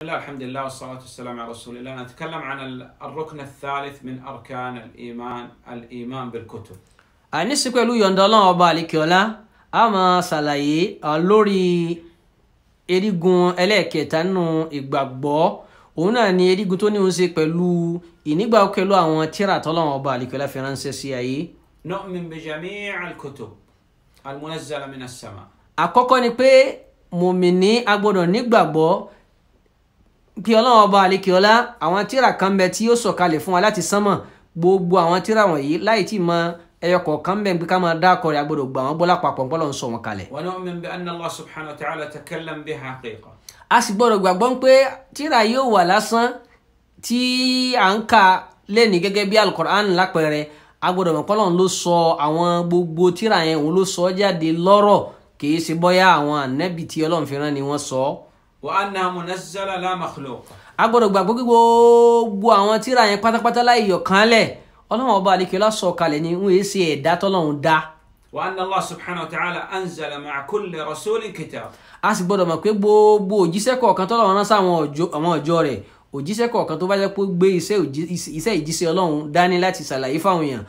الله الحمد لله والصلاة والسلام على رسول الله نتكلم عن الركن الثالث من أركان الإيمان الإيمان بالكتب àníṣe pẹ̀lú yọ̀ǹda ọlọ́run ọba àlekèọ́lá a máa ṣàlàyé lórí erigun ẹlẹ́ẹ̀kẹta nínú ìgbàgbọ́ òun náà ni erigun tó ní òun ṣe pẹ̀lú ìnígbàgbọ́ pẹ̀lú àwọn tíra tọ́lọ́run ọba àlekèọ́lá fi ránṣẹ́ sí ayé. nu'min bi jami' al-kutub al-munazzala min àkọ́kọ́ ni pé mùmìnì a nígbàgbọ́ kí ọlọ́run ọba àlekè ọlá àwọn tíra kan bẹ tí yóò sọ̀kalẹ̀ fún wa láti sánmọ̀ gbogbo àwọn tíra wọ̀nyí láì tí mọ ẹyọ kọ̀ọ̀kan bẹ̀ pé ká máa dá akọrin agbọ́dọ̀ gbà wọ́n bọ́lá papọ̀ nǹkan lọ́n sọ wọn kalẹ̀. wa nu'min bi anna Allah subhanahu wa ta'ala takallam biha haqiqa. a sì gbọ́dọ̀ gbàgbọ́ pé tíra yóò wà lásán tí à ń kà lẹ́ni gẹ́gẹ́ bí alukur'an lápẹẹrẹ agbọ́dọ̀ mọ̀ ló sọ àwọn gbogbo tíra yẹn òun ló sọ jáde lọ́rọ̀ kì í ṣe bọ́yá àwọn ànẹ́bì ọlọ́run fi rán ni wọ́n sọ ọ́ wa anna munazzala la makhluq. a gbọ́dọ̀ gbàgbọ́ kí gbogbo àwọn tíra yẹn pátápátá láì yọ̀ kánlẹ̀ ọlọ́run ọba àlekèlá sọ̀kalẹ̀ ni wọ́n yé ṣe ẹ̀dá tọ́lọ́run dá. wa anna Allah subhanahu wa ta'ala anzala ma'a kulli rasulin kitab. a sì gbọ́dọ̀ mọ̀ pé gbogbo òjíṣẹ́ kọ̀ọ̀kan tọ́lọ́run rán sáwọn ọjọ́ rẹ̀ òjíṣẹ́ kọ̀ọ̀kan tó bá jẹ́ pé gbé iṣẹ́ ìjíṣẹ́ ọlọ́run dání láti ṣàlàyé fáwọn èèyàn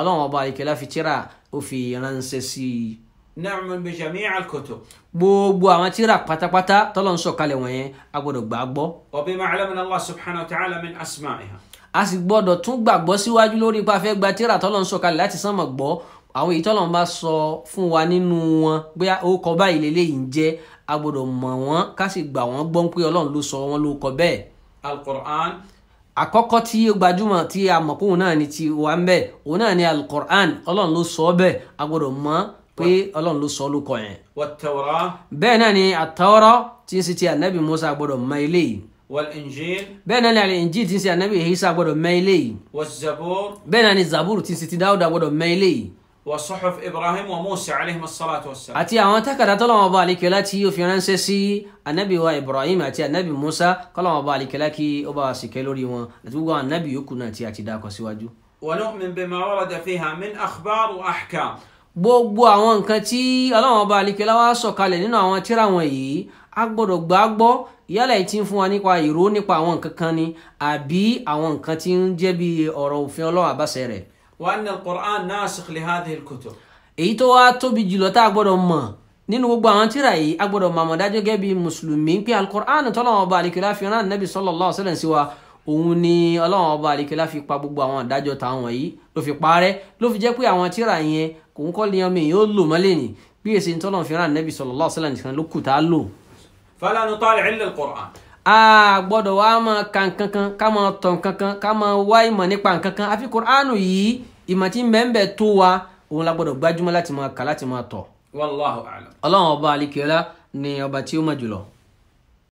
ọlọ́run ọba àlekèlá fi tíra ó fi ránṣẹ́ sí i na'man bi jami' al-kutub. gbogbo àwọn tíra pátápátá tọ́lọ̀ ń sọ̀kalẹ̀ wọ̀nyẹn a gbọ́dọ̀ gbà á gbọ́. wa bima 'allamana Allah subhanahu wa ta'ala min asma'iha. a sì gbọ́dọ̀ tún gbàgbọ́ síwájú lórí ipa fẹ́ gba tíra tọ́lọ̀ ń sọ̀kalẹ̀ láti sánmọ̀ gbọ́ àwọn èyí tọ́lọ̀ ń bá sọ fún wa nínú wọn bóyá orúkọ báyìí lélẹ́yìí ń jẹ́ a gbọ́dọ̀ mọ̀ wọ́n ká sì gbà wọ́n gbọ́ pé Ọlọ́run ló sọ wọ́n ló kọ bẹ́ẹ̀. al àkọ́kọ́ tí ó gbajúmọ̀ tí a mọ̀ kóun náà ni ti wà ń bẹ̀ òun náà ni al Ọlọ́run ló sọ ọ́ bẹ́ẹ̀ a gbọ́dọ̀ mọ̀ pé ọlọ́run ló sọ ọ́ ló kọ yẹn. wat-Tawrah. bẹ́ẹ̀ náà ni àtàwọ́rọ́ tí ń ṣe ti ànábì Musa gbọ́dọ̀ mọ ilé yìí. wal-Injil. bẹ́ẹ̀ náà ni al-Injil tí ń ṣe ànábì Isa gbọ́dọ̀ mọ ilé yìí. waz-Zabur. bẹ́ẹ̀ náà ni Zabur tí ń ṣe ti Dáúdà gbọ́dọ̀ mọ ilé yìí. wa suhuf Ibrahim wa Musa alayhim as-salatu was-salam. àti àwọn tákàdá tọ́lọ́wọ́n bá alikẹ́lá tí yóò fi ránṣẹ́ sí ànábì wa Ibrahim àti ànábì Musa kọ́lọ́wọ́n bá alikẹ́lá kí ó bá wa lórí wọn àti gbogbo ànábì yòókù náà tí a dákọ̀ síwájú. wa nu'min bima warada fiha min akhbar wa ahkam gbogbo àwọn nǹkan tí ọlọ́run ọba àlekèlá wá sọ̀kalẹ̀ nínú àwọn tírà wọ̀nyí a gbọ́dọ̀ gbà gbọ́ yálà ẹ̀ tí ń fún wa nípa ìró nípa àwọn nǹkan kan ni àbí àwọn nǹkan tí ń jẹ́ bí ọ̀rọ̀ òfin ọlọ́run àbáṣẹ rẹ̀. wa anna al-Qur'an nasikh li hadhihi al-kutub. èyí tó wá tóbi jùlọ tá a gbọ́dọ̀ mọ̀ nínú gbogbo àwọn tírà yìí a gbọ́dọ̀ mọ̀ àmọ̀dájọ́ gẹ́gẹ́ bí mùsùlùmí pé al-Qur'an tọ́lọ́run ọba àlekèlá fi rán nàbì sallallahu òun ni ọlọ́run ọba àlekèlá fi pa gbogbo àwọn àdájọ́ táwọn yìí ló fi parẹ́ ló fi jẹ́ pé àwọn tíra yẹn kò ń kọ́ lé ọmọ èèyàn ó lò mọ́lẹ̀ ní bí èsì ń tọ́lọ̀ fìràn nẹ́bí sallallahu alaihi wasallam nìkan ló kù tá a lò. fala nutali illa al-Qur'an. a gbọ́dọ̀ wá máa ka nkankan ká máa tọ̀ nkankan ká máa wá ìmọ̀ nípa nkankan àfi kur'anu yìí ìmọ̀ tí mẹ́ńbẹ̀ tó wa òun la gbọ́dọ̀ gbájúmọ́ láti máa kà láti máa tọ̀. wallahu a'lam. ọlọ́run ọba àlekèlá ni ọba tí ó mọ̀ jùlọ.